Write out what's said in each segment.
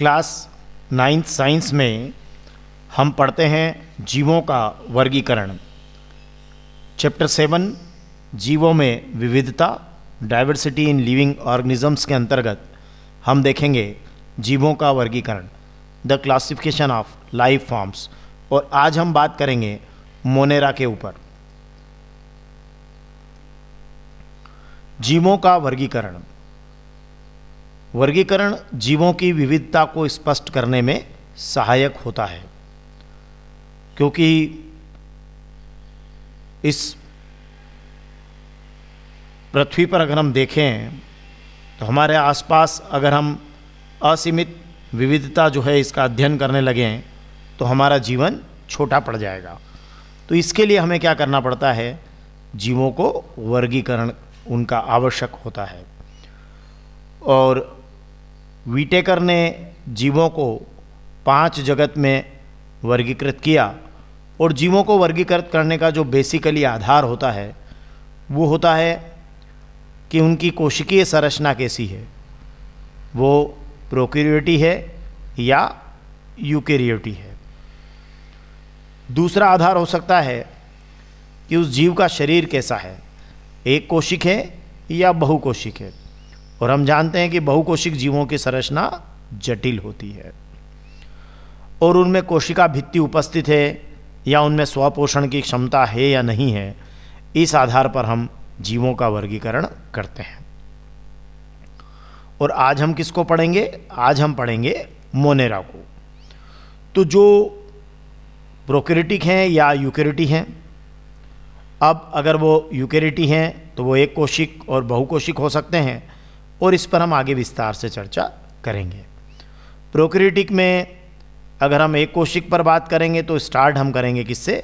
class ninth science में हम पढ़ते हैं जीवों का वर्गीकरण चैप्टर सेवन जीवों में विविधता डाइवर्सिटी इन लिविंग ऑर्गेनिजम्स के अंतर्गत हम देखेंगे जीवों का वर्गीकरण the classification of life forms और आज हम बात करेंगे मोनेरा के ऊपर जीवों का वर्गीकरण वर्गीकरण जीवों की विविधता को स्पष्ट करने में सहायक होता है क्योंकि इस पृथ्वी पर अगर हम देखें तो हमारे आसपास अगर हम असीमित विविधता जो है इसका अध्ययन करने लगें तो हमारा जीवन छोटा पड़ जाएगा तो इसके लिए हमें क्या करना पड़ता है जीवों को वर्गीकरण उनका आवश्यक होता है और वीटेकर ने जीवों को पांच जगत में वर्गीकृत किया और जीवों को वर्गीकृत करने का जो बेसिकली आधार होता है वो होता है कि उनकी कोशिकीय संरचना कैसी है वो प्रोक्यूरियोटी है या यूकेरियोटी है दूसरा आधार हो सकता है कि उस जीव का शरीर कैसा है एक कोशिक है या बहुकोशिक है और हम जानते हैं कि बहुकोशिक जीवों की संरचना जटिल होती है और उनमें कोशिका भित्ति उपस्थित है या उनमें स्वपोषण की क्षमता है या नहीं है इस आधार पर हम जीवों का वर्गीकरण करते हैं और आज हम किसको पढ़ेंगे आज हम पढ़ेंगे मोनेरा को तो जो प्रोकेरेटिक हैं या यूकेरिटी हैं अब अगर वो यूकेरिटी हैं तो वो एक कोशिक और बहुकोशिक हो सकते हैं और इस पर हम आगे विस्तार से चर्चा करेंगे प्रोक्रिटिक में अगर हम एक कोशिक पर बात करेंगे तो स्टार्ट हम करेंगे किससे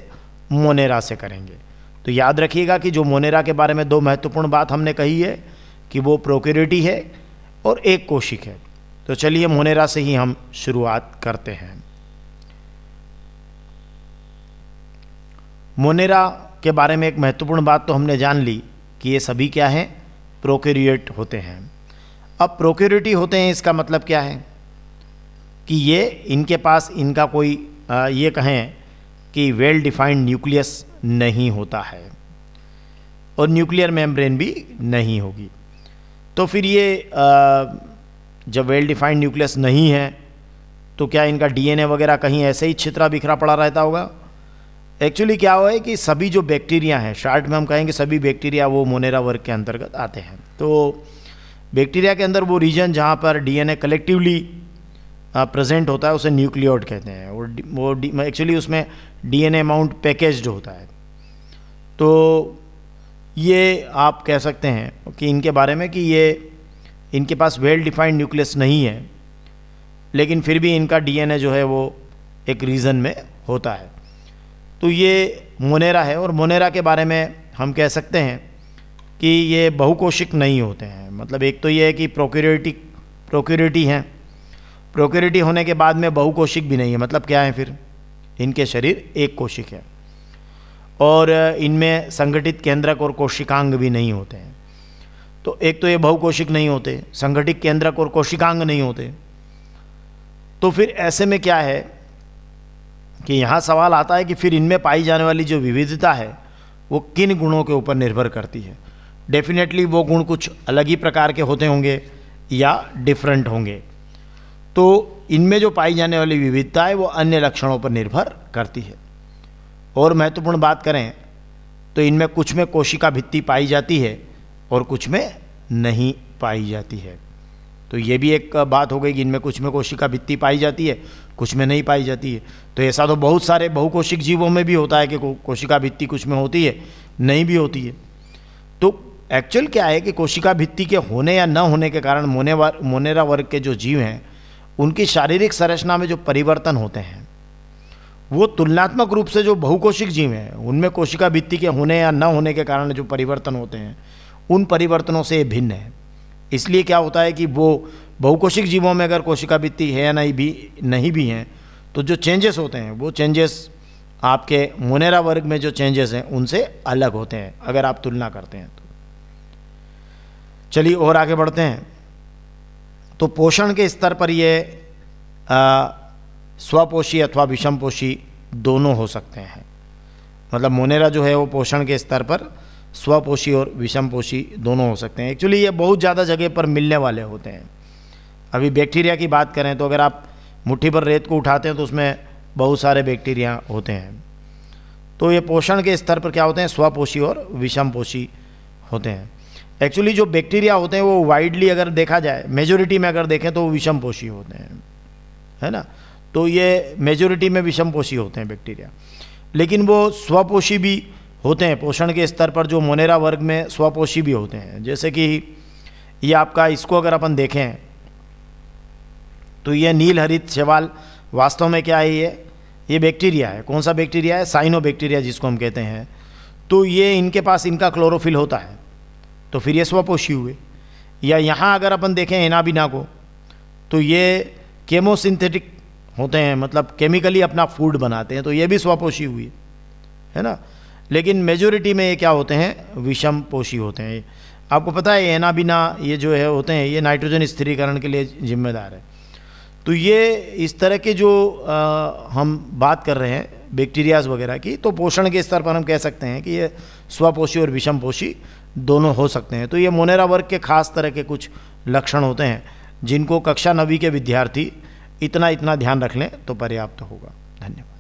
मोनेरा से करेंगे तो याद रखिएगा कि जो मोनेरा के बारे में दो महत्वपूर्ण बात हमने कही है कि वो प्रोक्यूरिटी है और एक कोशिक है तो चलिए मोनेरा से ही हम शुरुआत करते हैं मोनेरा के बारे में एक महत्वपूर्ण बात तो हमने जान ली कि ये सभी क्या हैं प्रोक्योरिएट होते हैं अब प्रोक्योरिटी होते हैं इसका मतलब क्या है कि ये इनके पास इनका कोई आ, ये कहें कि वेल डिफाइंड न्यूक्लियस नहीं होता है और न्यूक्लियर मेम्ब्रेन भी नहीं होगी तो फिर ये आ, जब वेल डिफाइंड न्यूक्लियस नहीं है तो क्या इनका डीएनए वगैरह कहीं ऐसे ही छित्रा बिखरा पड़ा रहता होगा एक्चुअली क्या हुआ है कि सभी जो बैक्टीरिया हैं शार्ट में हम कहेंगे सभी बैक्टीरिया वो मोनेरा वर्ग के अंतर्गत आते हैं तो बैक्टीरिया के अंदर वो रीजन जहाँ पर डीएनए कलेक्टिवली प्रेजेंट होता है उसे न्यूक्लियोट कहते हैं और वो एक्चुअली उसमें डीएनए अमाउंट पैकेज्ड होता है तो ये आप कह सकते हैं कि इनके बारे में कि ये इनके पास वेल डिफाइंड न्यूक्लियस नहीं है लेकिन फिर भी इनका डीएनए जो है वो एक रीज़न में होता है तो ये मोनेरा है और मोनेरा के बारे में हम कह सकते हैं कि ये बहुकोशिक नहीं होते हैं मतलब एक तो ये है कि प्रोक्यूरिटिक प्रोक्यूरिटी हैं प्रोक्योरिटी होने के बाद में बहुकोशिक भी नहीं है मतलब क्या है फिर इनके शरीर एक कोशिक है और इनमें संगठित केंद्रक और कोशिकांग भी नहीं होते हैं तो एक तो ये बहुकोशिक नहीं होते संगठित केंद्रक और कोशिकांग नहीं होते तो फिर ऐसे में क्या है कि यहाँ सवाल आता है कि फिर इनमें पाई जाने वाली जो विविधता है वो किन गुणों के ऊपर निर्भर करती है डेफिनेटली वो गुण कुछ अलग ही प्रकार के होते होंगे या डिफरेंट होंगे तो इनमें जो पाई जाने वाली विविधता है वो अन्य लक्षणों पर निर्भर करती है और महत्वपूर्ण बात करें तो इनमें कुछ में कोशिका भित्ति पाई जाती है और कुछ में नहीं पाई जाती है तो ये भी एक बात हो गई कि इनमें कुछ में कोशिका भित्ति पाई जाती है कुछ में नहीं पाई जाती है तो ऐसा तो बहुत सारे बहुकोशिक जीवों में भी होता है कि कोशिका भित्ति कुछ में होती है नहीं भी होती है तो एक्चुअल क्या है कि कोशिका भित्ति के होने या न होने के कारण मोनेवार मोनेरा वर्ग के जो जीव हैं उनकी शारीरिक संरचना में जो परिवर्तन होते हैं वो तुलनात्मक रूप से जो बहुकोशिक जीव हैं उनमें कोशिका भित्ति के होने या न होने के कारण जो परिवर्तन होते हैं उन परिवर्तनों से भिन्न है इसलिए क्या होता है कि वो बहुकोशिक जीवों में अगर कोशिका भित्ति है या नहीं भी नहीं भी हैं तो जो चेंजेस होते हैं वो चेंजेस आपके मोनेरा वर्ग में जो चेंजेस हैं उनसे अलग होते हैं अगर आप तुलना करते हैं तो चलिए और आगे बढ़ते हैं तो पोषण के स्तर पर ये स्वपोषी अथवा विषमपोषी दोनों हो सकते हैं मतलब मोनेरा जो है वो पोषण के स्तर पर स्वपोषी और विषमपोषी दोनों हो सकते हैं एक्चुअली ये बहुत ज़्यादा जगह पर मिलने वाले होते हैं अभी बैक्टीरिया की बात करें तो अगर आप मुट्ठी पर रेत को उठाते हैं तो उसमें बहुत सारे बैक्टीरिया होते हैं तो ये पोषण के स्तर पर क्या होते हैं स्वपोषी और विषमपोषी होते हैं एक्चुअली जो बैक्टीरिया होते हैं वो वाइडली अगर देखा जाए मेजोरिटी में अगर देखें तो वो विषम पोषी होते हैं है ना तो ये मेजोरिटी में विषम पोषी होते हैं बैक्टीरिया लेकिन वो स्वपोषी भी होते हैं पोषण के स्तर पर जो मोनेरा वर्ग में स्वपोषी भी होते हैं जैसे कि ये आपका इसको अगर अपन देखें तो ये नील हरित शैवाल वास्तव में क्या है ये ये बैक्टीरिया है कौन सा बैक्टीरिया है साइनो बैक्टीरिया जिसको हम कहते हैं तो ये इनके पास इनका क्लोरोफिल होता है तो फिर ये स्वपोषी हुए या यहाँ अगर अपन देखें एनाबिना को तो ये केमोसिंथेटिक होते हैं मतलब केमिकली अपना फूड बनाते हैं तो ये भी स्वपोषी हुए है ना लेकिन मेजोरिटी में ये क्या होते हैं विषम पोषी होते हैं आपको पता है एनाबिना ये जो है होते हैं ये नाइट्रोजन स्थिरीकरण के लिए जिम्मेदार है तो ये इस तरह के जो आ, हम बात कर रहे हैं बैक्टीरियाज वगैरह की तो पोषण के स्तर पर हम कह सकते हैं कि ये स्वपोषी और विषम पोषी दोनों हो सकते हैं तो ये मोनेरा वर्ग के खास तरह के कुछ लक्षण होते हैं जिनको कक्षा नवी के विद्यार्थी इतना इतना ध्यान रख लें तो पर्याप्त होगा धन्यवाद